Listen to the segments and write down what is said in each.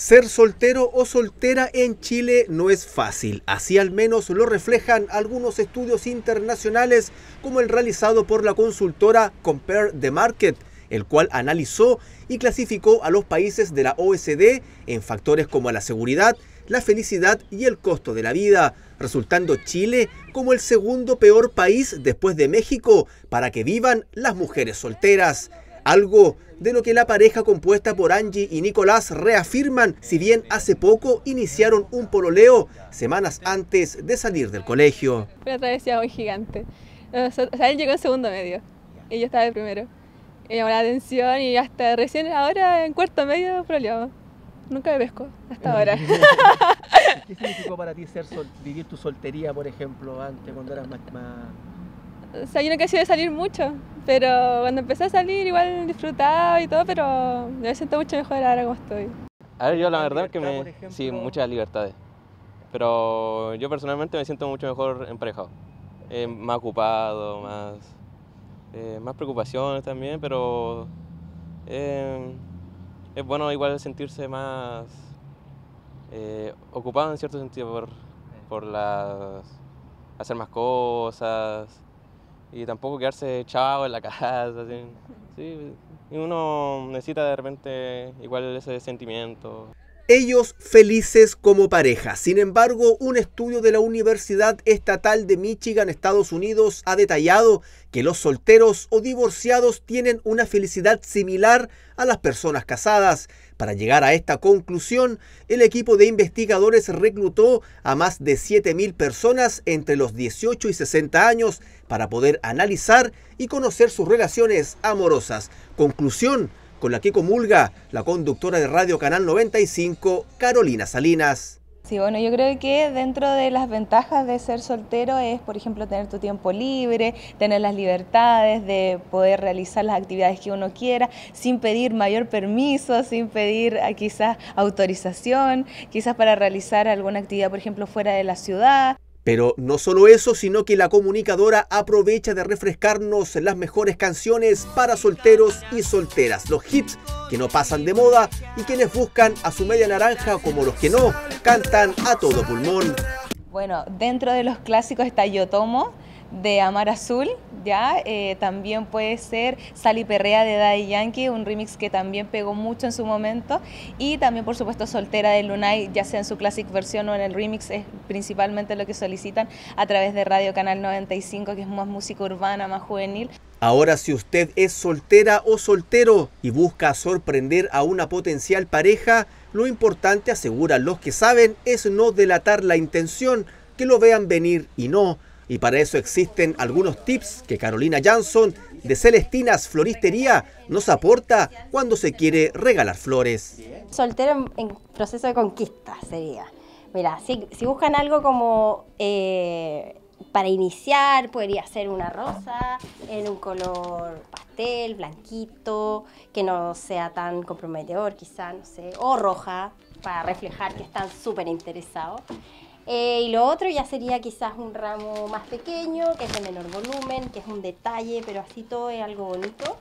Ser soltero o soltera en Chile no es fácil, así al menos lo reflejan algunos estudios internacionales como el realizado por la consultora Compare the Market, el cual analizó y clasificó a los países de la OSD en factores como la seguridad, la felicidad y el costo de la vida, resultando Chile como el segundo peor país después de México para que vivan las mujeres solteras. Algo de lo que la pareja compuesta por Angie y Nicolás reafirman, si bien hace poco iniciaron un pololeo semanas antes de salir del colegio. Fue una travesía muy gigante. O sea, él llegó en segundo medio y yo estaba en primero. Y llamó la atención y hasta recién ahora en cuarto medio pololeo. Nunca me pesco, hasta ahora. ¿Qué significó para ti ser vivir tu soltería, por ejemplo, antes, cuando eras más o sea, yo no he salir mucho, pero cuando empecé a salir igual disfrutaba y todo, pero me siento mucho mejor ahora como estoy. A ver, yo la, verdad es que me... Sí, muchas libertades. Pero yo personalmente me siento mucho mejor emparejado. Eh, más ocupado, más, eh, más preocupaciones también, pero eh, es bueno igual sentirse más ocupado en cierto sentido por, por las, hacer más cosas, y tampoco quedarse chavo en la casa. ¿sí? uno necesita de repente igual ese sentimiento ellos felices como pareja. Sin embargo, un estudio de la Universidad Estatal de Michigan, Estados Unidos, ha detallado que los solteros o divorciados tienen una felicidad similar a las personas casadas. Para llegar a esta conclusión, el equipo de investigadores reclutó a más de 7.000 personas entre los 18 y 60 años para poder analizar y conocer sus relaciones amorosas. Conclusión, con la que comulga la conductora de Radio Canal 95, Carolina Salinas. Sí, bueno, yo creo que dentro de las ventajas de ser soltero es, por ejemplo, tener tu tiempo libre, tener las libertades de poder realizar las actividades que uno quiera, sin pedir mayor permiso, sin pedir ah, quizás autorización, quizás para realizar alguna actividad, por ejemplo, fuera de la ciudad. Pero no solo eso, sino que la comunicadora aprovecha de refrescarnos las mejores canciones para solteros y solteras, los hits que no pasan de moda y quienes buscan a su media naranja como los que no, cantan a todo pulmón. Bueno, dentro de los clásicos está Yo Tomo, de Amar Azul, ¿ya? Eh, también puede ser Sally Perrea de Daddy Yankee, un remix que también pegó mucho en su momento. Y también, por supuesto, Soltera de Lunay, ya sea en su classic versión o en el remix, es principalmente lo que solicitan a través de Radio Canal 95, que es más música urbana, más juvenil. Ahora si usted es soltera o soltero y busca sorprender a una potencial pareja, lo importante, aseguran los que saben, es no delatar la intención, que lo vean venir y no y para eso existen algunos tips que Carolina Jansson de Celestinas Floristería nos aporta cuando se quiere regalar flores. Soltero en, proceso de conquista sería. Mira, si, buscan algo como eh, para iniciar, podría ser una rosa en un color pastel, blanquito, que no sea tan comprometedor quizá, no sé, o roja, para reflejar que están súper interesados. Eh, y lo otro ya sería quizás un ramo más pequeño, que es de menor volumen, que es un detalle, pero así todo es algo bonito.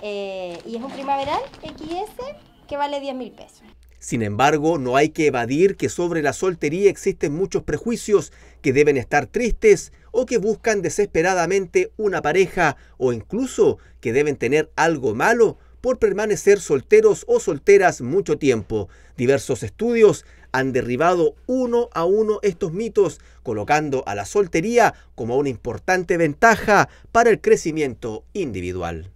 Eh, y es un primaveral XS que vale 10 mil pesos. Sin embargo, no hay que evadir que sobre la soltería existen muchos prejuicios que deben estar tristes o que buscan desesperadamente una pareja o incluso que deben tener algo malo por permanecer solteros o solteras mucho tiempo. Diversos estudios han derribado uno a uno estos mitos, colocando a la soltería como una importante ventaja para el crecimiento individual.